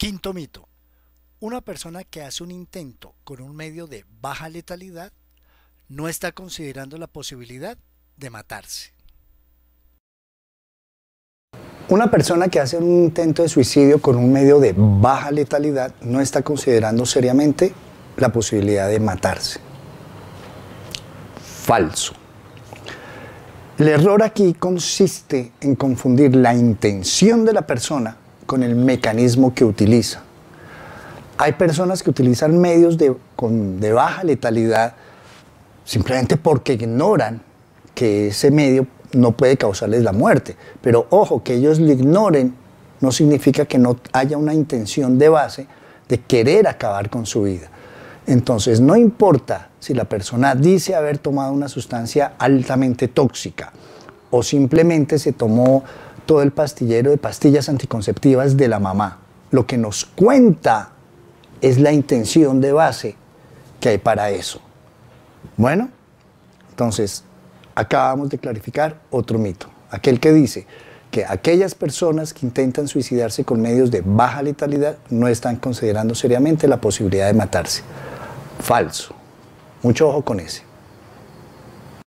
Quinto mito. Una persona que hace un intento con un medio de baja letalidad no está considerando la posibilidad de matarse. Una persona que hace un intento de suicidio con un medio de baja letalidad no está considerando seriamente la posibilidad de matarse. Falso. El error aquí consiste en confundir la intención de la persona con el mecanismo que utiliza. Hay personas que utilizan medios de, de baja letalidad simplemente porque ignoran que ese medio no puede causarles la muerte. Pero ojo, que ellos lo ignoren no significa que no haya una intención de base de querer acabar con su vida. Entonces, no importa si la persona dice haber tomado una sustancia altamente tóxica o simplemente se tomó todo el pastillero de pastillas anticonceptivas de la mamá. Lo que nos cuenta es la intención de base que hay para eso. Bueno, entonces acabamos de clarificar otro mito, aquel que dice que aquellas personas que intentan suicidarse con medios de baja letalidad no están considerando seriamente la posibilidad de matarse. Falso. Mucho ojo con ese.